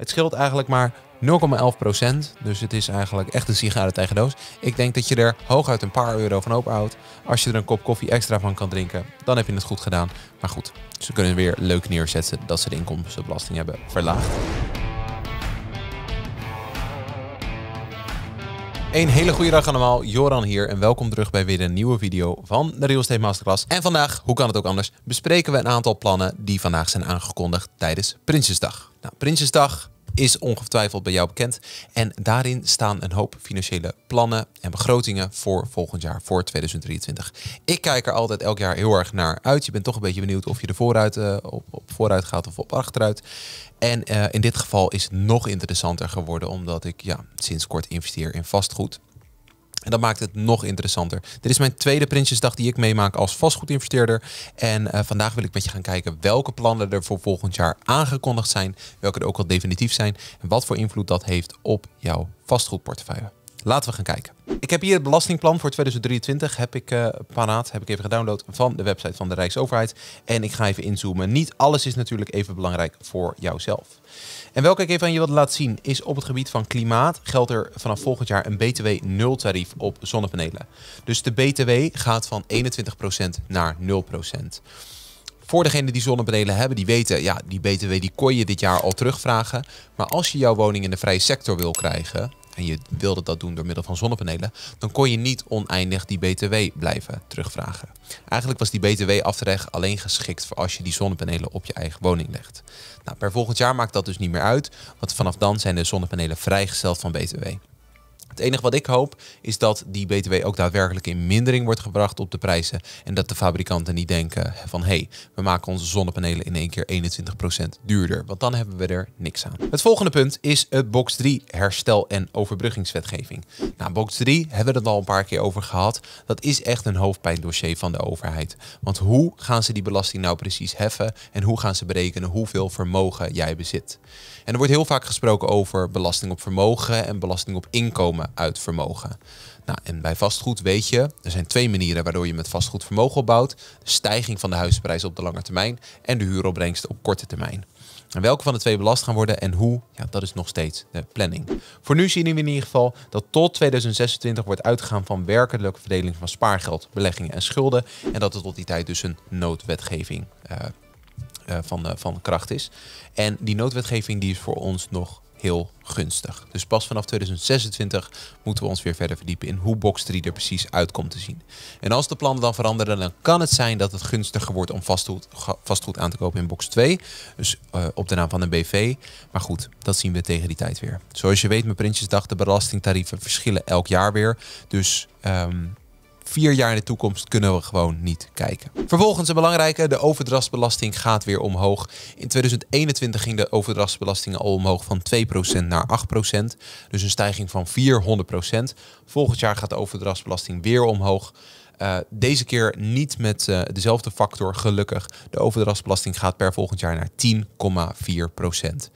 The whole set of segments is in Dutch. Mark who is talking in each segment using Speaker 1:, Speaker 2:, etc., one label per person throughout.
Speaker 1: Het scheelt eigenlijk maar 0,11%. Dus het is eigenlijk echt een sigaret tegen doos. Ik denk dat je er hooguit een paar euro van ophoudt. Als je er een kop koffie extra van kan drinken, dan heb je het goed gedaan. Maar goed, ze kunnen weer leuk neerzetten dat ze de inkomstenbelasting hebben verlaagd. Een hele goede dag allemaal, Joran hier en welkom terug bij weer een nieuwe video van de Real Estate Masterclass. En vandaag, hoe kan het ook anders, bespreken we een aantal plannen die vandaag zijn aangekondigd tijdens Prinsjesdag. Nou, Prinsjesdag is ongetwijfeld bij jou bekend. En daarin staan een hoop financiële plannen en begrotingen voor volgend jaar, voor 2023. Ik kijk er altijd elk jaar heel erg naar uit. Je bent toch een beetje benieuwd of je er vooruit, eh, op, op, vooruit gaat of op achteruit. En eh, in dit geval is het nog interessanter geworden, omdat ik ja, sinds kort investeer in vastgoed. En dat maakt het nog interessanter. Dit is mijn tweede Prinsjesdag die ik meemaak als vastgoedinvesteerder. En eh, vandaag wil ik met je gaan kijken welke plannen er voor volgend jaar aangekondigd zijn. Welke er ook al definitief zijn. En wat voor invloed dat heeft op jouw vastgoedportefeuille. Laten we gaan kijken. Ik heb hier het belastingplan voor 2023 heb ik, eh, paraat, heb ik even gedownload van de website van de Rijksoverheid. En ik ga even inzoomen. Niet alles is natuurlijk even belangrijk voor jouzelf. En welke ik even aan je wil laten zien is op het gebied van klimaat geldt er vanaf volgend jaar een BTW 0 tarief op zonnepanelen. Dus de BTW gaat van 21% naar 0%. Voor degenen die zonnepanelen hebben, die weten, ja, die BTW die kon je dit jaar al terugvragen. Maar als je jouw woning in de vrije sector wil krijgen, en je wilde dat doen door middel van zonnepanelen, dan kon je niet oneindig die BTW blijven terugvragen. Eigenlijk was die BTW-aftrek alleen geschikt voor als je die zonnepanelen op je eigen woning legt. Nou, per volgend jaar maakt dat dus niet meer uit, want vanaf dan zijn de zonnepanelen vrijgesteld van BTW. Het enige wat ik hoop is dat die BTW ook daadwerkelijk in mindering wordt gebracht op de prijzen. En dat de fabrikanten niet denken van hé, hey, we maken onze zonnepanelen in één keer 21% duurder. Want dan hebben we er niks aan. Het volgende punt is het box 3 herstel- en overbruggingswetgeving. Nou, box 3 hebben we het al een paar keer over gehad. Dat is echt een hoofdpijndossier van de overheid. Want hoe gaan ze die belasting nou precies heffen en hoe gaan ze berekenen hoeveel vermogen jij bezit? En er wordt heel vaak gesproken over belasting op vermogen en belasting op inkomen uit vermogen. Nou, en bij vastgoed weet je, er zijn twee manieren waardoor je met vastgoed vermogen opbouwt. De stijging van de huisprijs op de lange termijn en de huuropbrengsten op korte termijn. En welke van de twee belast gaan worden en hoe, ja, dat is nog steeds de planning. Voor nu zien we in ieder geval dat tot 2026 wordt uitgegaan van werkelijke verdeling van spaargeld, beleggingen en schulden. En dat er tot die tijd dus een noodwetgeving eh, eh, van, eh, van kracht is. En die noodwetgeving die is voor ons nog heel gunstig. Dus pas vanaf 2026 moeten we ons weer verder verdiepen in hoe Box 3 er precies uit komt te zien. En als de plannen dan veranderen, dan kan het zijn dat het gunstiger wordt om vastgoed, vastgoed aan te kopen in Box 2. Dus eh, op de naam van een BV. Maar goed, dat zien we tegen die tijd weer. Zoals je weet, mijn Prinsjesdag, de belastingtarieven verschillen elk jaar weer. Dus um, vier jaar in de toekomst kunnen we gewoon niet kijken. Vervolgens een belangrijke, de overdrachtsbelasting gaat weer omhoog. In 2021 ging de overdrachtsbelasting al omhoog van 2% naar 8%. Dus een stijging van 400%. Volgend jaar gaat de overdrachtsbelasting weer omhoog. Eh, deze keer niet met eh, dezelfde factor, gelukkig. De overdrachtsbelasting gaat per volgend jaar naar 10,4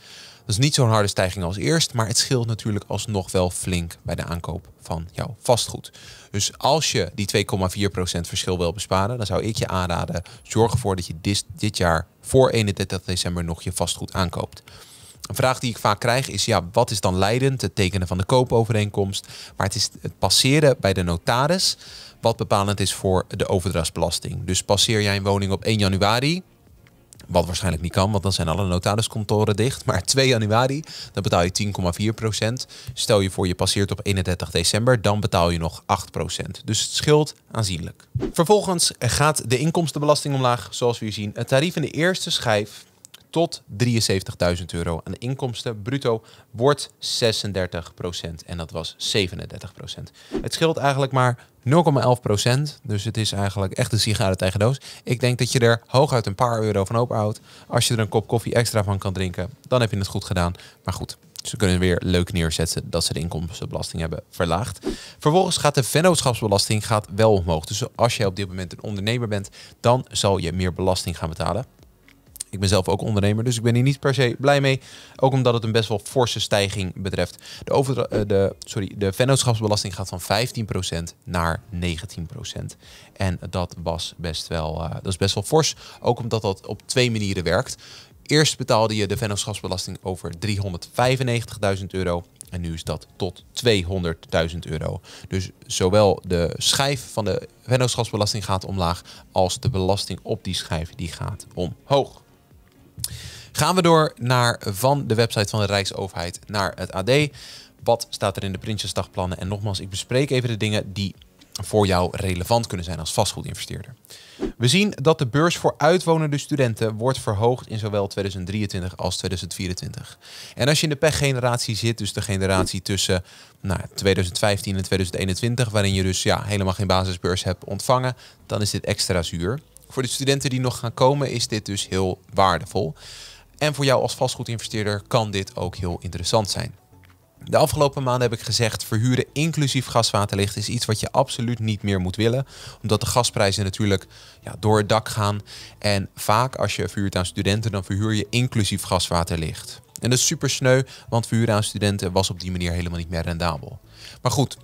Speaker 1: dat is niet zo'n harde stijging als eerst, maar het scheelt natuurlijk alsnog wel flink bij de aankoop van jouw vastgoed. Dus als je die 2,4% verschil wil besparen, dan zou ik je aanraden, zorg ervoor dat je dit, dit jaar voor 31 december nog je vastgoed aankoopt. Een vraag die ik vaak krijg is, ja, wat is dan leidend? Het tekenen van de koopovereenkomst. Maar het is het passeren bij de notaris wat bepalend is voor de overdrachtsbelasting. Dus passeer jij een woning op 1 januari, wat waarschijnlijk niet kan, want dan zijn alle notariskantoren dicht. Maar 2 januari, dan betaal je 10,4 Stel je voor je passeert op 31 december, dan betaal je nog 8 Dus het scheelt aanzienlijk. Vervolgens gaat de inkomstenbelasting omlaag, zoals we hier zien. Het tarief in de eerste schijf tot 73.000 euro aan de inkomsten. Bruto wordt 36% en dat was 37%. Het scheelt eigenlijk maar 0,11%. Dus het is eigenlijk echt een sigaret tegen doos. Ik denk dat je er hooguit een paar euro van ophoudt. Als je er een kop koffie extra van kan drinken, dan heb je het goed gedaan. Maar goed, ze kunnen weer leuk neerzetten dat ze de inkomstenbelasting hebben verlaagd. Vervolgens gaat de vennootschapsbelasting gaat wel omhoog. Dus als jij op dit moment een ondernemer bent, dan zal je meer belasting gaan betalen. Ik ben zelf ook ondernemer, dus ik ben hier niet per se blij mee. Ook omdat het een best wel forse stijging betreft. De, over, eh, de, sorry, de vennootschapsbelasting gaat van 15% naar 19%. En dat, was best wel, eh, dat is best wel fors. Ook omdat dat op twee manieren werkt. Eerst betaalde je de vennootschapsbelasting over 395.000 euro. En nu is dat tot 200.000 euro. Dus zowel de schijf van de vennootschapsbelasting gaat omlaag als de belasting op die schijf die gaat omhoog. Gaan we door naar van de website van de Rijksoverheid naar het AD. Wat staat er in de Prinsjesdagplannen? En nogmaals, ik bespreek even de dingen die voor jou relevant kunnen zijn als vastgoedinvesteerder. We zien dat de beurs voor uitwonende studenten wordt verhoogd in zowel 2023 als 2024. En als je in de pechgeneratie zit, dus de generatie tussen nou, 2015 en 2021, waarin je dus ja, helemaal geen basisbeurs hebt ontvangen, dan is dit extra zuur. Voor de studenten die nog gaan komen is dit dus heel waardevol. En voor jou als vastgoedinvesteerder kan dit ook heel interessant zijn. De afgelopen maanden heb ik gezegd, verhuren inclusief gas, water, licht is iets wat je absoluut niet meer moet willen. Omdat de gasprijzen natuurlijk ja, door het dak gaan. En vaak als je verhuurt aan studenten, dan verhuur je inclusief gas, water, licht. En dat is super sneu, want verhuren aan studenten was op die manier helemaal niet meer rendabel. Maar goed,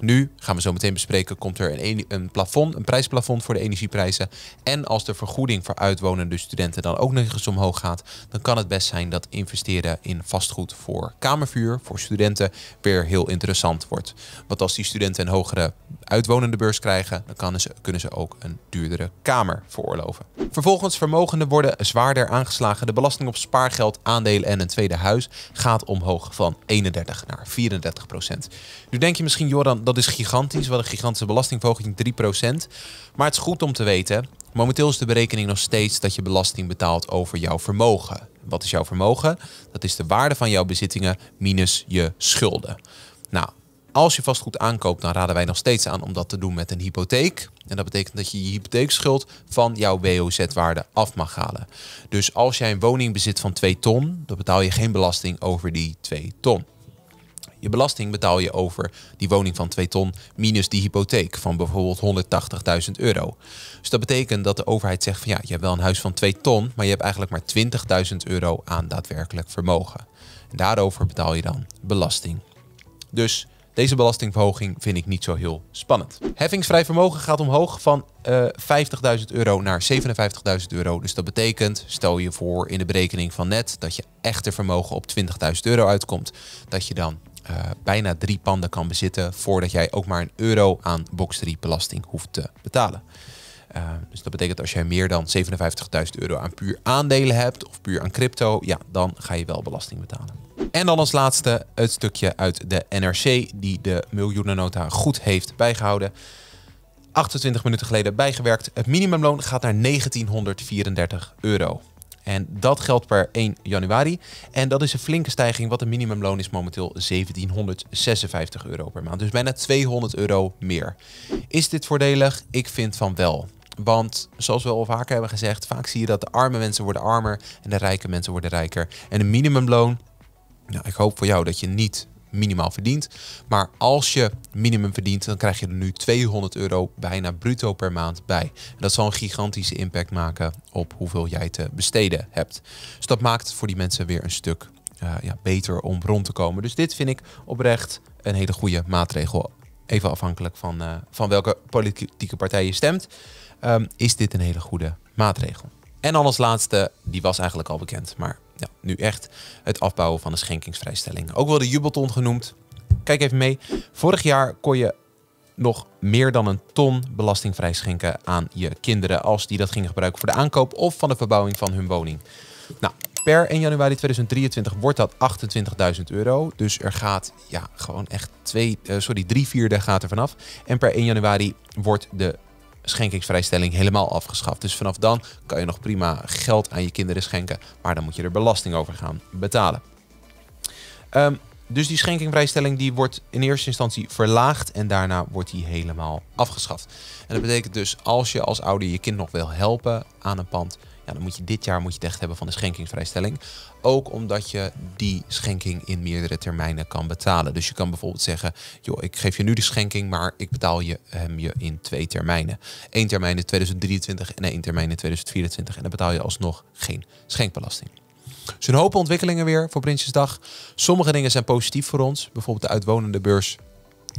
Speaker 1: nu gaan we zo meteen bespreken, komt er een, een, plafond, een prijsplafond voor de energieprijzen. En als de vergoeding voor uitwonende studenten dan ook nog eens omhoog gaat, dan kan het best zijn dat investeren in vastgoed voor kamervuur, voor studenten, weer heel interessant wordt. Want als die studenten een hogere uitwonende beurs krijgen, dan ze, kunnen ze ook een duurdere kamer veroorloven. Vervolgens vermogenden worden zwaarder aangeslagen. De belasting op spaargeld, aandelen en een tweede huis gaat omhoog van 31 naar 34 procent. Nu denk je misschien, Joran, dat is gigantisch. Wat een gigantische belastingverhoging, 3%. Maar het is goed om te weten, momenteel is de berekening nog steeds dat je belasting betaalt over jouw vermogen. Wat is jouw vermogen? Dat is de waarde van jouw bezittingen minus je schulden. Nou, als je vastgoed aankoopt, dan raden wij nog steeds aan om dat te doen met een hypotheek. En dat betekent dat je je hypotheekschuld van jouw WOZ-waarde af mag halen. Dus als jij een woning bezit van 2 ton, dan betaal je geen belasting over die 2 ton. Je belasting betaal je over die woning van 2 ton minus die hypotheek van bijvoorbeeld 180.000 euro. Dus dat betekent dat de overheid zegt van ja, je hebt wel een huis van 2 ton, maar je hebt eigenlijk maar 20.000 euro aan daadwerkelijk vermogen. En daarover betaal je dan belasting. Dus deze belastingverhoging vind ik niet zo heel spannend. Heffingsvrij vermogen gaat omhoog van 50.000 eh, euro naar 57.000 euro. Dus dat betekent, stel je voor in de berekening van net dat je echte vermogen op 20.000 euro uitkomt, dat je dan eh, bijna drie panden kan bezitten voordat jij ook maar een euro aan box 3 belasting hoeft te betalen. Eh, dus dat betekent als jij meer dan 57.000 euro aan puur aandelen hebt of puur aan crypto, ja, dan ga je wel belasting betalen. En dan als laatste het stukje uit de NRC die de miljoenennota goed heeft bijgehouden. 28 minuten geleden bijgewerkt. Het minimumloon gaat naar 1934 euro. En dat geldt per 1 januari. En dat is een flinke stijging, want de minimumloon is momenteel 1756 euro per maand. Dus bijna 200 euro meer. Is dit voordelig? Ik vind van wel. Want zoals we al vaker hebben gezegd, vaak zie je dat de arme mensen worden armer en de rijke mensen worden rijker. En een minimumloon, nou, ik hoop voor jou dat je niet minimaal verdient. Maar als je minimum verdient, dan krijg je er nu 200 euro bijna bruto per maand bij. En dat zal een gigantische impact maken op hoeveel jij te besteden hebt. Dus dat maakt voor die mensen weer een stuk eh, ja, beter om rond te komen. Dus dit vind ik oprecht een hele goede maatregel. Even afhankelijk van, eh, van welke politieke partij je stemt, ehm, is dit een hele goede maatregel. En dan als laatste, die was eigenlijk al bekend, maar ja, nu echt het afbouwen van de schenkingsvrijstelling. Ook wel de jubelton genoemd. Kijk even mee. Vorig jaar kon je nog meer dan een ton belastingvrij schenken aan je kinderen als die dat gingen gebruiken voor de aankoop of van de verbouwing van hun woning. Nou, per 1 januari 2023 wordt dat 28.000 euro. Dus er gaat ja, gewoon echt twee, eh, sorry, drie vierde gaat er vanaf. En per 1 januari wordt de schenkingsvrijstelling helemaal afgeschaft. Dus vanaf dan kan je nog prima geld aan je kinderen schenken, maar dan moet je er belasting over gaan betalen. Ehm, dus die schenkingvrijstelling die wordt in eerste instantie verlaagd en daarna wordt die helemaal afgeschaft. En dat betekent dus als je als ouder je kind nog wil helpen aan een pand, ja, dan moet je dit jaar moet je echt hebben van de schenkingsvrijstelling. Ook omdat je die schenking in meerdere termijnen kan betalen. Dus je kan bijvoorbeeld zeggen, joh, ik geef je nu de schenking, maar ik betaal je, hem je in twee termijnen. Eén termijn in 2023 en één termijn in 2024. En dan betaal je alsnog geen schenkbelasting. Dus een hoop ontwikkelingen weer voor Prinsjesdag. Sommige dingen zijn positief voor ons. Bijvoorbeeld de uitwonende beurs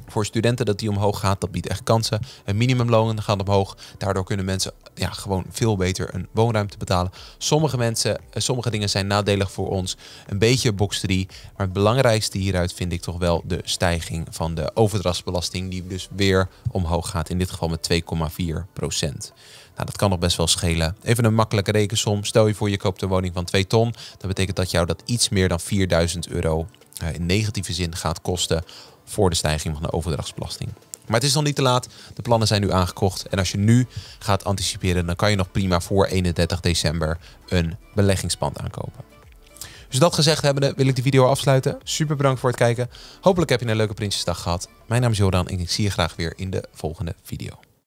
Speaker 1: voor studenten dat die omhoog gaat. Dat biedt echt kansen. Een minimumlonen gaan omhoog. Daardoor kunnen mensen ja, gewoon veel beter een woonruimte betalen. Sommige mensen, eh, sommige dingen zijn nadelig voor ons. Een beetje box 3. Maar het belangrijkste hieruit vind ik toch wel de stijging van de overdrachtsbelasting. Die dus weer omhoog gaat. In dit geval met 2,4 procent. Nou, dat kan nog best wel schelen. Even een makkelijke rekensom. Stel je voor je koopt een woning van 2 ton. Dat betekent dat jou dat iets meer dan 4000 euro eh, in negatieve zin gaat kosten voor de stijging van de overdrachtsbelasting. Maar het is nog niet te laat. De plannen zijn nu aangekocht. En als je nu gaat anticiperen, dan kan je nog prima voor 31 december een beleggingspand aankopen. Dus dat gezegd hebbende wil ik de video afsluiten. Super bedankt voor het kijken. Hopelijk heb je een leuke Prinsjesdag gehad. Mijn naam is Jordan en ik zie je graag weer in de volgende video.